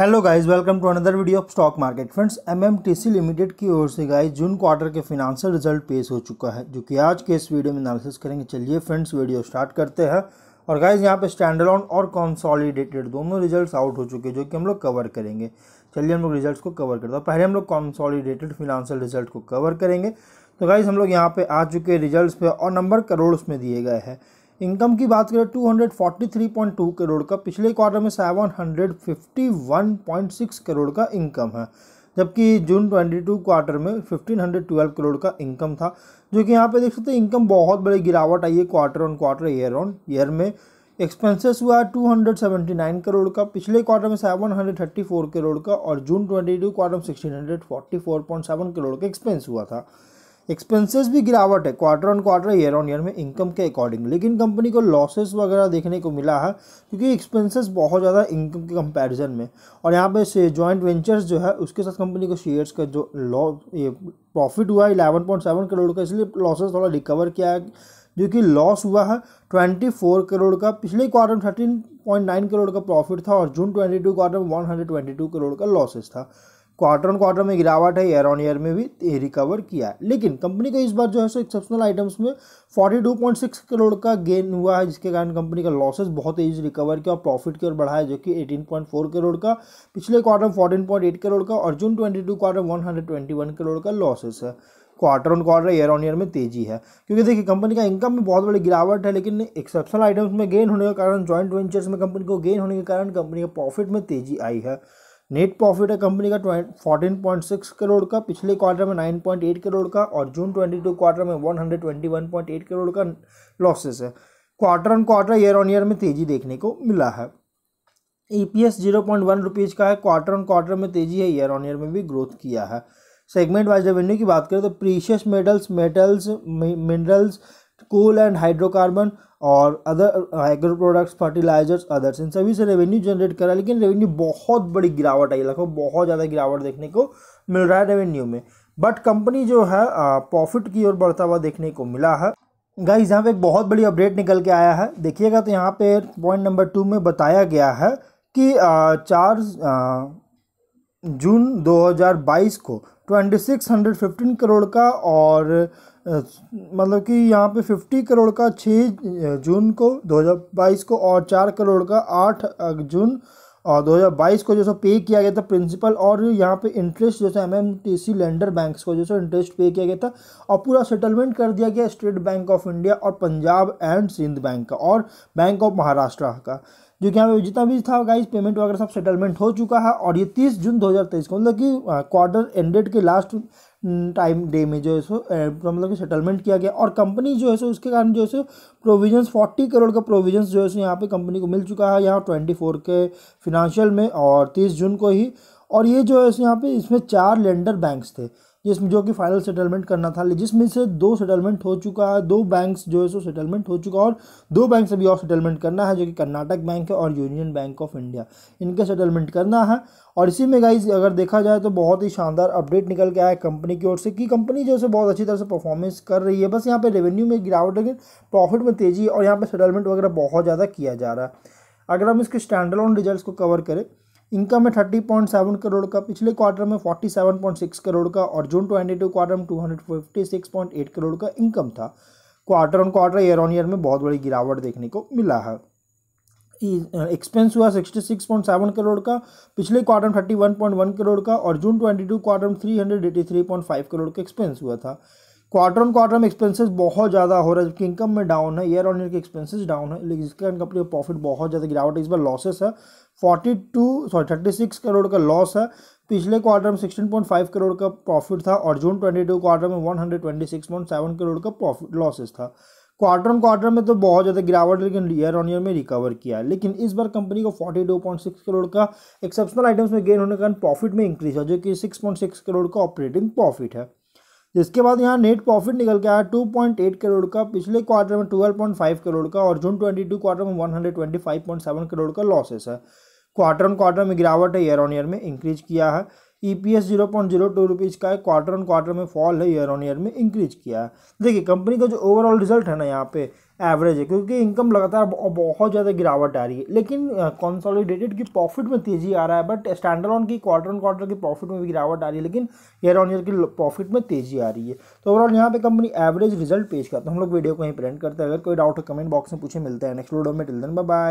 hello guys welcome to another video of stock market friends MMTC limited की ओर से guys June quarter के financial result पेश हो चुका है जो कि आज के इस वीडियो में एनालिसिस करेंगे चलिए फ्रेंड्स वीडियो स्टार्ट करते हैं और गाइस यहाँ पे ऑन और कॉन्सॉलीडेटेड दोनों रिजल्ट आउट हो चुके हैं जो कि हम लोग कवर करेंगे चलिए हम लोग रिजल्ट को कवर करते हैं पहले हम लोग कॉन्सॉलीडेटेड फिनांशियल रिजल्ट को कवर करेंगे तो गाइज हम लोग यहाँ पे आ चुके रिजल्ट पे और नंबर करोड़ उसमें दिए गए हैं इनकम की बात करें two hundred forty three point two crore का पिछले क्वार्टर में seven hundred fifty one point six crore का इनकम है जबकि जून ट्वेंटी टू क्वार्टर में फिफ्टीन हंड्रेड ट्वेल्व करोड़ का इनकम था जो कि यहाँ पे देख सकते हैं इनकम बहुत बड़ी गिरावट आई है quarter on quarter year on year में एक्सपेंसेस हुआ two hundred seventy nine crore का पिछले क्वार्टर में seven hundred thirty four crore का और जून ट्वेंटी टू क्वार्टर में sixteen hundred forty four point seven crore का एक्सपेंस हुआ था एक्सपेंसेस भी गिरावट है quarter on quarter year on year में इनकम के अकॉर्डिंग लेकिन कंपनी को लॉसेस वगैरह देखने को मिला है क्योंकि एक्सपेंसेस बहुत ज़्यादा इनकम के कंपैरिजन में और यहाँ पे जॉइंट वेंचर्स जो है उसके साथ कंपनी को शेयर्स का जो लॉ ये प्रॉफिट हुआ है इलेवन पॉइंट सेवन करोड़ का इसलिए लॉसेस थोड़ा रिकवर किया है जो कि लॉस हुआ है ट्वेंटी फोर करोड़ का पिछले क्वार्टर में थर्टीन पॉइंट नाइन करोड़ का प्रॉफिट था और जून ट्वेंटी टू क्वार्टर में one hundred twenty two crore का लॉसेस था क्वार्टर ऑन क्वार्टर में गिरावट है ईयर ऑन ईयर में भी रिकवर किया है लेकिन कंपनी का इस बार जो है सो एक्सेप्शनल आइटम्स में 42.6 करोड़ का गेन हुआ है जिसके कारण कंपनी का लॉसेस बहुत तेज रिकवर किया और प्रॉफिट की ओर बढ़ा है जो कि 18.4 करोड़ का पिछले क्वार्टर में 14.8 करोड़ का और June two quarter one crore का लॉसेस है quarter on quarter year on year में तेजी है क्योंकि देखिए कंपनी का इनकम में बहुत बड़ी गिरावट है लेकिन एक्सेप्शनल आइटम्स में गेन होने के कारण जॉइंट वेंचर्स में कंपनी को गेन होने के कारण कंपनी के प्रॉफिट में तेजी आई है नेट प्रॉफिट है कंपनी का फोर्टीन पॉइंट सिक्स करोड़ का पिछले क्वार्टर में नाइन पॉइंट एट करोड़ का और जून ट्वेंटी टू क्वार्टर में one hundred twenty one point eight crore का लॉसेस है quarter on quarter year on year में तेजी देखने को मिला है E P S zero point one rupees का है क्वार्टर ऑन क्वार्टर में तेजी है ईयर ऑन ईयर में भी ग्रोथ किया है सेगमेंट वाइज रेवेन्यू की बात करें तो precious metals metals minerals coal and hydrocarbon और other agro products fertilizers others इन सभी से रेवेन्यू जनरेट कर रहा है लेकिन रेवेन्यू बहुत बड़ी गिरावट आई लगभग बहुत ज़्यादा गिरावट देखने को मिल रहा है रेवेन्यू में बट कंपनी जो है प्रॉफिट uh, की ओर बढ़ता हुआ देखने को मिला है गाइज यहाँ पे एक बहुत बड़ी अपडेट निकल के आया है देखिएगा तो यहाँ पे पॉइंट नंबर टू में बताया गया है कि uh, चार uh, जून 2022 को 2615 करोड़ का और मतलब कि यहाँ पे 50 करोड़ का 6 जून को 2022 को और 4 करोड़ का 8 जून और 2022 को जो सो पे किया गया था प्रिंसिपल और यहाँ पे इंटरेस्ट जैसे M M T C lender banks को जो सो इंटरेस्ट पे किया गया था और पूरा सेटलमेंट कर दिया गया स्टेट बैंक ऑफ इंडिया और पंजाब एंड सिंध बैंक का और बैंक ऑफ महाराष्ट्र का जो कि यहाँ पे जितना भी था गाइस पेमेंट वगैरह सब सेटलमेंट हो चुका है और ये तीस जून तेईस को मतलब कि क्वार्टर एंडेड के लास्ट टाइम डे में जो है सो तो मतलब कि सेटलमेंट किया गया और कंपनी जो है सो उसके कारण जो है सो प्रोविजंस फोर्टी करोड़ का प्रोविजंस जो है सो यहाँ पे कंपनी को मिल चुका है यहाँ ट्वेंटी फोर के फिनांशियल में और तीस जून को ही और ये जो है सो यहाँ पे इसमें चार लेंडर बैंक्स थे जिसमें जो कि फाइनल सेटलमेंट करना था जिसमें से दो सेटलमेंट हो चुका है दो बैंक्स जो है सो सेटलमेंट हो चुका और दो बैंक अभी और सेटलमेंट करना है जो कि कर्नाटक बैंक है और यूनियन बैंक ऑफ इंडिया इनके सेटलमेंट करना है और इसी में गाइज अगर देखा जाए तो बहुत ही शानदार अपडेट निकल के आया कंपनी की ओर से कि कंपनी जो है बहुत अच्छी तरह से परफॉर्मेंस कर रही है बस यहाँ पर रेवेन्यू में गिरावट लेकिन प्रॉफिट में तेज़ी और यहाँ पे सेटलमेंट वगैरह बहुत ज़्यादा किया जा रहा है अगर हम इसके स्टैंडर्ड ऑन रिजल्ट को कवर करें इनकम है थर्टी पॉइंट सेवन करोड़ का पिछले क्वार्टर में forty seven point six crore का और जून ट्वेंटी टू क्वार्टर में two hundred fifty six point eight crore का इनकम था quarter on quarter year on year में बहुत बड़ी गिरावट देखने को मिला है एक्सपेंस हुआ sixty six point seven crore का पिछले quarter thirty one point one crore का और June two quarter three three hundred point five crore का एक्सपेंस हुआ था क्वार्टर ऑन क्वार्टर में एक्सपेंसेस बहुत ज़्यादा हो रहा है जबकि इनकम में डाउन है ईयर ऑन ईयर के एक्सपेंसेस डाउन है लेकिन कारण कंपनी का प्रॉफिट बहुत ज़्यादा गिरावट है इस बार लॉसेस है forty two sorry thirty six crore का लॉस है पिछले क्वार्टर में सिक्सटीन पॉइंट फाइव करोड़ का प्रॉफिट था और जून ट्वेंटी टू क्वार्टर में one hundred twenty six point seven crore का प्रॉफिट लॉसेस था क्वार्टर ऑन क्वार्टर में तो बहुत ज़्यादा गिरावट लेकिन ईयर ऑन ईयर में रिकवर किया लेकिन इस बार कंपनी को सिक्स करोड़ का एक्सेप्शनल आइटम्स में गेन होने के कारण प्रॉफिट में इंक्रीज है जो कि सिक्स करोड़ का ऑपरेटिंग प्रॉफिट है इसके बाद यहाँ नेट प्रॉफिट निकल के आया टू पॉइंट एट करोड़ का पिछले क्वार्टर में ट्वेल्व पॉइंट फाइव करोड़ का और जून ट्वेंटी टू क्वार्टर में one hundred twenty five point seven crore का लॉसेस है क्वार्टर ऑन क्वार्टर में गिरावट है ईयर ऑन ईयर में इंक्रीज किया है E P S zero point zero two rupees का क्वार्टर ऑन क्वार्टर में फॉल है ईयर ऑन ईयर में इंक्रीज किया है देखिए कंपनी का जो ओवरऑल रिजल्ट है ना यहाँ पे एवरेज है क्योंकि इनकम लगातार बहुत ज़्यादा गिरावट आ रही है लेकिन कंसोलिडेटेड की प्रॉफिट में तेज़ी आ रहा है बट स्टैंडर्ड ऑन की क्वार्टर ऑन क्वार्टर की प्रॉफिट में भी गिरावट आ रही है लेकिन ईयर ऑन ईयर की प्रॉफिट में तेज़ी आ रही है तो ओवरऑल यहाँ पे कंपनी एवरेज रिजल्ट पेश करता है हम लोग वीडियो को ही प्रिंट करते हैं अगर कोई डाउट हो कमेंट बॉक्स में पूछे मिलते हैं नेक्स्ट वीडियो में टिल दिन बाय